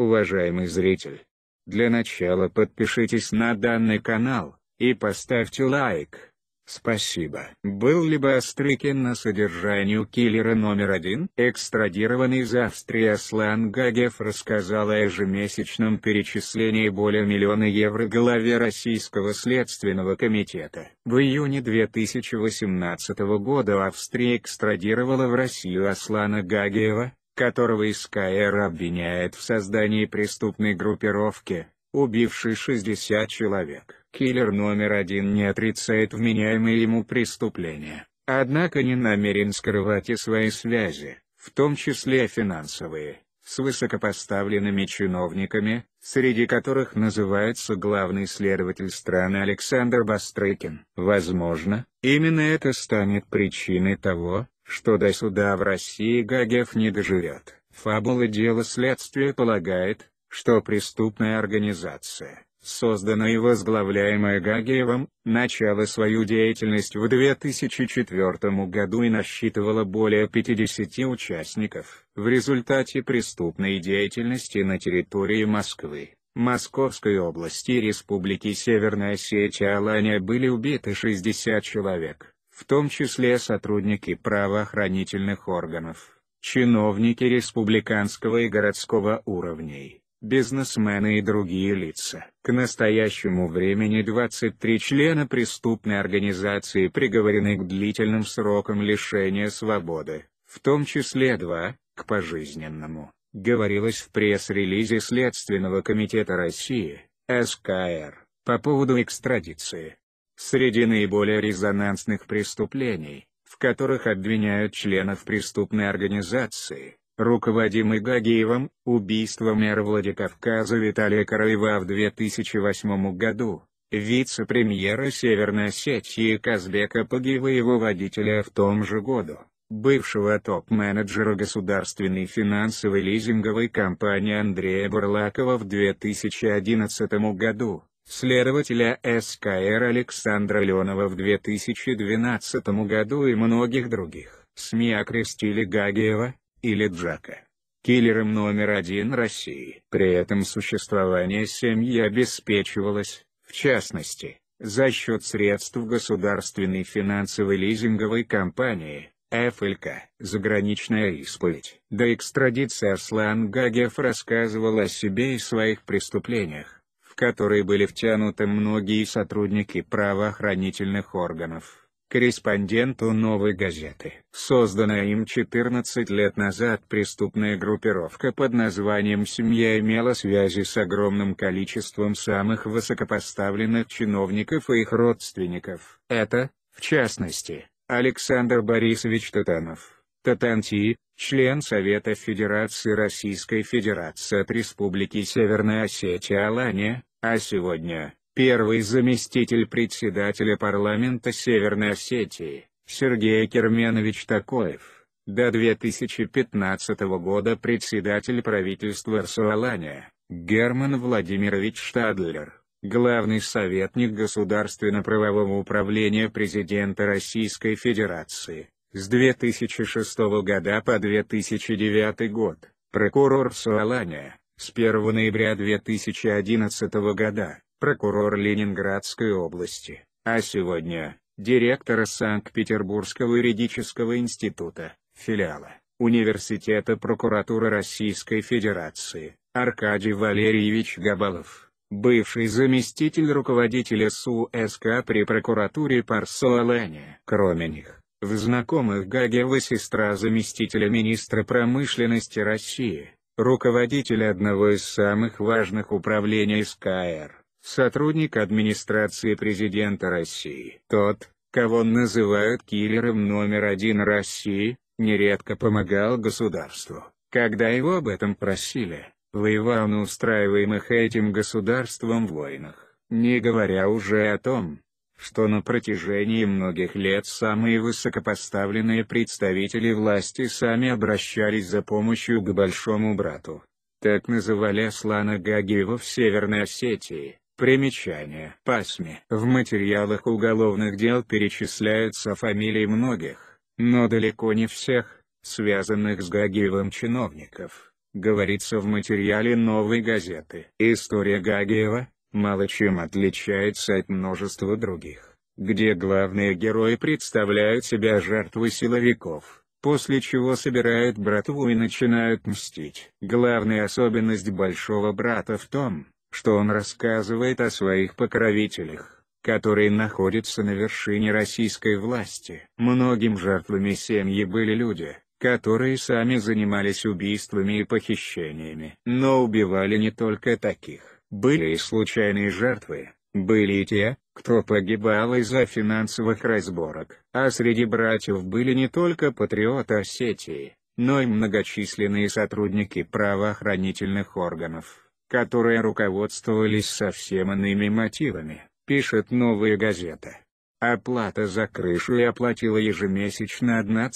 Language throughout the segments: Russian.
Уважаемый зритель, для начала подпишитесь на данный канал и поставьте лайк. Спасибо. Был ли Бастрыкин на содержании у киллера номер один? Экстрадированный из Австрии Аслан Гагев рассказал о ежемесячном перечислении более миллиона евро главе Российского следственного комитета. В июне 2018 года Австрия экстрадировала в Россию Аслана Гагиева? которого Искаэр обвиняет в создании преступной группировки, убивший 60 человек. Киллер номер один не отрицает вменяемые ему преступления, однако не намерен скрывать и свои связи, в том числе финансовые, с высокопоставленными чиновниками, среди которых называется главный следователь страны Александр Бастрыкин. Возможно, именно это станет причиной того, что до суда в России Гагев не доживет. Фабула дела следствия полагает, что преступная организация, созданная и возглавляемая Гагеевым, начала свою деятельность в 2004 году и насчитывала более 50 участников. В результате преступной деятельности на территории Москвы, Московской области и Республики Северная Осетия Алания были убиты 60 человек в том числе сотрудники правоохранительных органов, чиновники республиканского и городского уровней, бизнесмены и другие лица. К настоящему времени 23 члена преступной организации приговорены к длительным срокам лишения свободы, в том числе два, к пожизненному, говорилось в пресс-релизе Следственного комитета России, СКР, по поводу экстрадиции. Среди наиболее резонансных преступлений, в которых обвиняют членов преступной организации, руководимый Гагиевым, убийство мэра Владикавказа Виталия Караева в 2008 году, вице-премьера Северной Осетии Казбека Пагиева его водителя в том же году, бывшего топ-менеджера государственной финансовой лизинговой компании Андрея Бурлакова в 2011 году следователя СКР Александра Леонова в 2012 году и многих других. СМИ окрестили Гагиева, или Джака, киллером номер один России. При этом существование семьи обеспечивалось, в частности, за счет средств государственной финансовой лизинговой компании, ФЛК. Заграничная исповедь. До экстрадиции Арслан Гагиев рассказывал о себе и своих преступлениях которые были втянуты многие сотрудники правоохранительных органов. Корреспонденту «Новой газеты». Созданная им 14 лет назад преступная группировка под названием «Семья» имела связи с огромным количеством самых высокопоставленных чиновников и их родственников. Это, в частности, Александр Борисович Татанов, Татанти, член Совета Федерации Российской Федерации от Республики Северная Осетия Алания, а сегодня, первый заместитель председателя парламента Северной Осетии, Сергей Керменович Такоев, до 2015 года председатель правительства Рсуалания, Герман Владимирович Штадлер, главный советник Государственно-правового управления президента Российской Федерации, с 2006 года по 2009 год, прокурор Суалания. С 1 ноября 2011 года, прокурор Ленинградской области, а сегодня, директора Санкт-Петербургского юридического института, филиала, Университета прокуратуры Российской Федерации, Аркадий Валерьевич Габалов, бывший заместитель руководителя СУСК при прокуратуре Парсуалене. Кроме них, в знакомых Гагева сестра заместителя министра промышленности России, руководитель одного из самых важных управлений СКР, сотрудник администрации президента России. Тот, кого называют киллером номер один России, нередко помогал государству, когда его об этом просили, воевал на устраиваемых этим государством войнах, не говоря уже о том, что на протяжении многих лет самые высокопоставленные представители власти сами обращались за помощью к Большому Брату. Так называли Аслана Гагиева в Северной Осетии. Примечание. Пасме. В материалах уголовных дел перечисляются фамилии многих, но далеко не всех, связанных с Гагиевым чиновников, говорится в материале «Новой газеты». История Гагиева, мало чем отличается от множества других, где главные герои представляют себя жертвой силовиков, после чего собирают братву и начинают мстить. Главная особенность Большого Брата в том, что он рассказывает о своих покровителях, которые находятся на вершине российской власти. Многим жертвами семьи были люди, которые сами занимались убийствами и похищениями, но убивали не только таких. Были и случайные жертвы, были и те, кто погибал из-за финансовых разборок. А среди братьев были не только патриоты Осетии, а но и многочисленные сотрудники правоохранительных органов, которые руководствовались совсем иными мотивами, пишет «Новая газета». Оплата за крышу и оплатила ежемесячно 1,2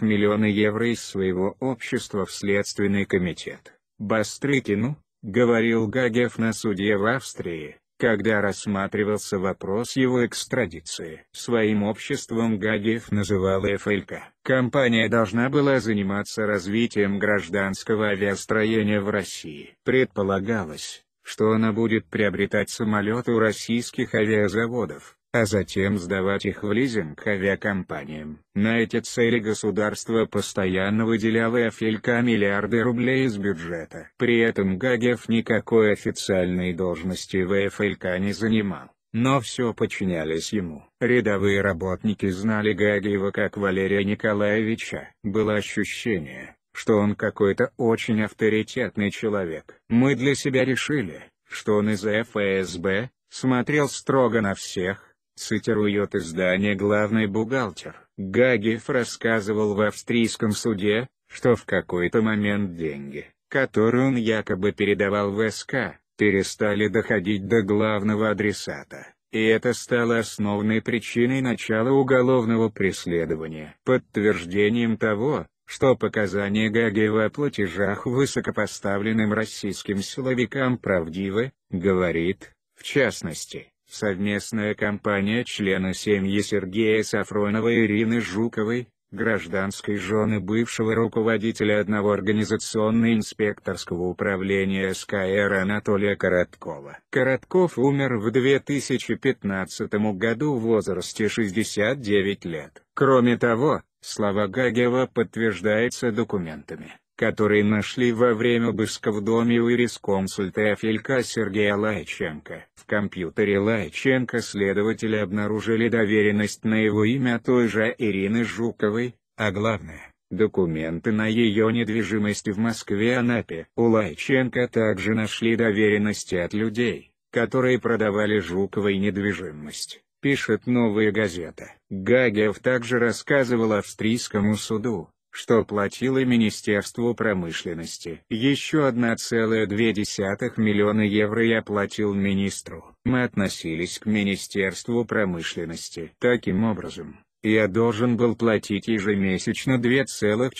миллиона евро из своего общества в Следственный комитет. Бастрыкину, — говорил Гагев на суде в Австрии, когда рассматривался вопрос его экстрадиции. Своим обществом Гагев называл ФЛК. Компания должна была заниматься развитием гражданского авиастроения в России. Предполагалось, что она будет приобретать самолеты у российских авиазаводов, а затем сдавать их в лизинг авиакомпаниям. На эти цели государство постоянно выделяло Афелька миллиарды рублей из бюджета. При этом Гагев никакой официальной должности в Афелька не занимал. Но все подчинялись ему. Рядовые работники знали Гагиева как Валерия Николаевича. Было ощущение, что он какой-то очень авторитетный человек. Мы для себя решили, что он из ФСБ, смотрел строго на всех, Цитирует издание «Главный бухгалтер». Гагиев рассказывал в австрийском суде, что в какой-то момент деньги, которые он якобы передавал в СК, перестали доходить до главного адресата, и это стало основной причиной начала уголовного преследования. Подтверждением того, что показания Гагиева о платежах высокопоставленным российским силовикам правдивы, говорит, в частности, Совместная компания члена семьи Сергея Сафронова и Ирины Жуковой, гражданской жены бывшего руководителя одного организационно-инспекторского управления СКР Анатолия Короткова. Коротков умер в 2015 году в возрасте 69 лет. Кроме того, слова Гагева подтверждаются документами которые нашли во время обыска в доме у юрисконсульта Афелька Сергея Лайченко. В компьютере Лайченко следователи обнаружили доверенность на его имя той же Ирины Жуковой, а главное, документы на ее недвижимость в Москве Анапе. У Лайченко также нашли доверенности от людей, которые продавали Жуковой недвижимость пишет «Новая газета». Гагев также рассказывал австрийскому суду, что платило Министерству промышленности. Еще 1,2 миллиона евро я платил министру. Мы относились к Министерству промышленности. Таким образом, я должен был платить ежемесячно 2,4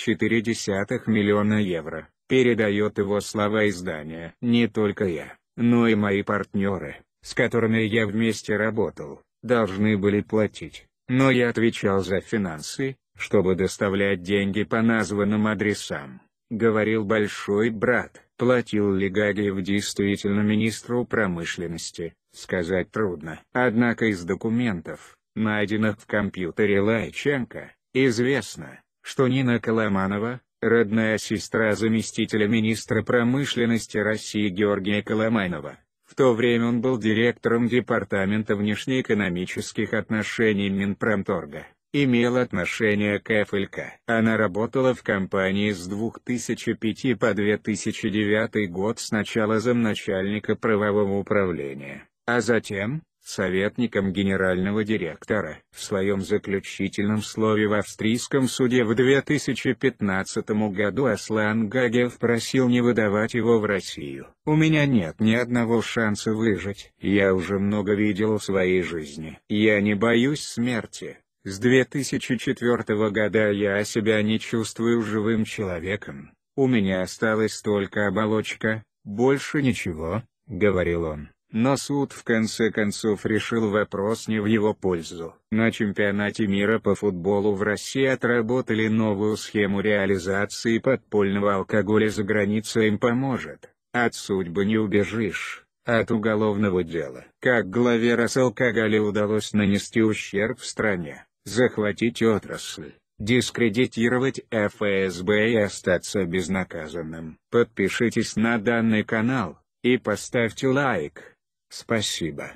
миллиона евро, передает его слова издания. Не только я, но и мои партнеры, с которыми я вместе работал, должны были платить. Но я отвечал за финансы, чтобы доставлять деньги по названным адресам, говорил большой брат. Платил ли Гагиев действительно министру промышленности, сказать трудно. Однако из документов, найденных в компьютере Лайченко, известно, что Нина Коломанова, родная сестра заместителя министра промышленности России Георгия Коломанова, в то время он был директором Департамента внешнеэкономических отношений Минпромторга имел отношение к ФЛК. Она работала в компании с 2005 по 2009 год сначала замначальника правового управления, а затем, советником генерального директора. В своем заключительном слове в австрийском суде в 2015 году Аслан Гагев просил не выдавать его в Россию. «У меня нет ни одного шанса выжить. Я уже много видел в своей жизни. Я не боюсь смерти. С 2004 года я себя не чувствую живым человеком, у меня осталась только оболочка, больше ничего, говорил он. Но суд в конце концов решил вопрос не в его пользу. На чемпионате мира по футболу в России отработали новую схему реализации подпольного алкоголя за границей им поможет. От судьбы не убежишь, от уголовного дела. Как главе Росалкоголя удалось нанести ущерб в стране, захватить отрасль, дискредитировать ФСБ и остаться безнаказанным. Подпишитесь на данный канал и поставьте лайк. Спасибо.